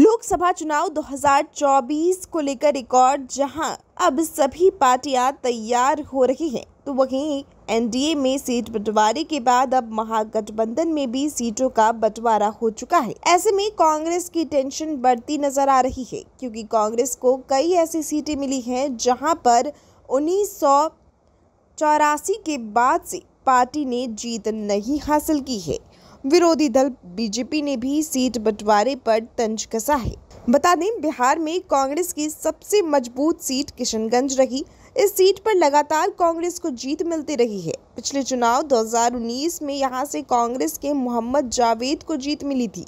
लोकसभा चुनाव 2024 को लेकर रिकॉर्ड जहां अब सभी पार्टियां तैयार हो रही हैं तो वहीं एनडीए में सीट बंटवारे के बाद अब महागठबंधन में भी सीटों का बंटवारा हो चुका है ऐसे में कांग्रेस की टेंशन बढ़ती नजर आ रही है क्योंकि कांग्रेस को कई ऐसी सीटें मिली हैं जहां पर उन्नीस के बाद से पार्टी ने जीत नहीं हासिल की है विरोधी दल बीजेपी ने भी सीट बंटवारे पर तंज कसा है बता दें बिहार में कांग्रेस की सबसे मजबूत सीट किशनगंज रही इस सीट पर लगातार कांग्रेस को जीत मिलती रही है पिछले चुनाव 2019 में यहां से कांग्रेस के मोहम्मद जावेद को जीत मिली थी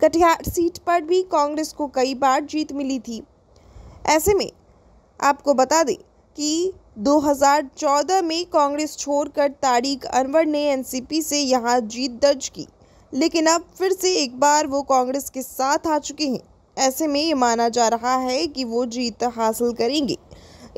कटिहार सीट पर भी कांग्रेस को कई बार जीत मिली थी ऐसे में आपको बता दें कि 2014 में कांग्रेस छोड़कर तारिक अनवर ने एनसीपी से यहां जीत दर्ज की लेकिन अब फिर से एक बार वो कांग्रेस के साथ आ चुके हैं ऐसे में ये माना जा रहा है कि वो जीत हासिल करेंगे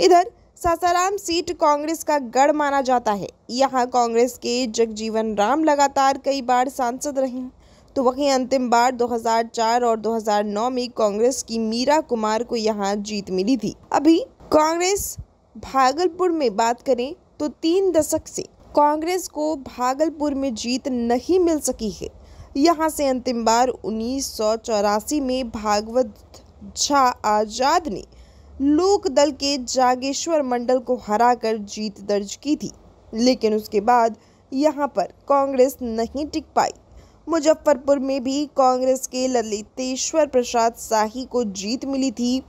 इधर सासाराम सीट कांग्रेस का गढ़ माना जाता है यहाँ कांग्रेस के जगजीवन राम लगातार कई बार सांसद रहे हैं तो वहीं अंतिम बार 2004 और 2009 में कांग्रेस की मीरा कुमार को यहाँ जीत मिली थी अभी कांग्रेस भागलपुर में बात करें तो तीन दशक से कांग्रेस को भागलपुर में जीत नहीं मिल सकी है यहाँ से अंतिम बार उन्नीस में भागवत झा आज़ाद ने लोक दल के जागेश्वर मंडल को हराकर जीत दर्ज की थी लेकिन उसके बाद यहाँ पर कांग्रेस नहीं टिक पाई मुजफ्फरपुर में भी कांग्रेस के ललितेश्वर प्रसाद शाही को जीत मिली थी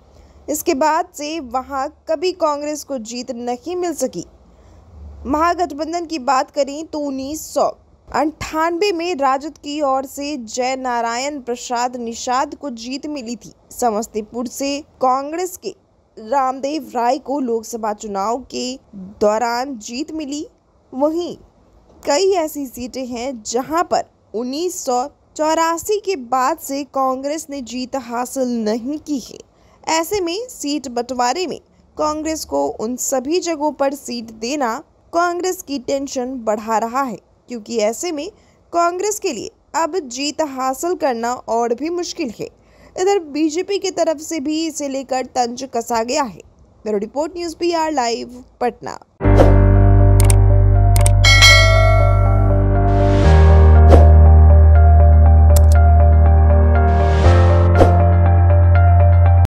इसके बाद से वहाँ कभी कांग्रेस को जीत नहीं मिल सकी महागठबंधन की बात करें तो उन्नीस सौ अंठानबे में राजद की ओर से जय नारायण प्रसाद निषाद को जीत मिली थी समस्तीपुर से कांग्रेस के रामदेव राय को लोकसभा चुनाव के दौरान जीत मिली वहीं कई ऐसी सीटें हैं जहां पर उन्नीस के बाद से कांग्रेस ने जीत हासिल नहीं की है ऐसे में सीट बंटवारे में कांग्रेस को उन सभी जगहों पर सीट देना कांग्रेस की टेंशन बढ़ा रहा है क्योंकि ऐसे में कांग्रेस के लिए अब जीत हासिल करना और भी मुश्किल है इधर बीजेपी की तरफ से भी इसे लेकर तंज कसा गया है report news P R live Patna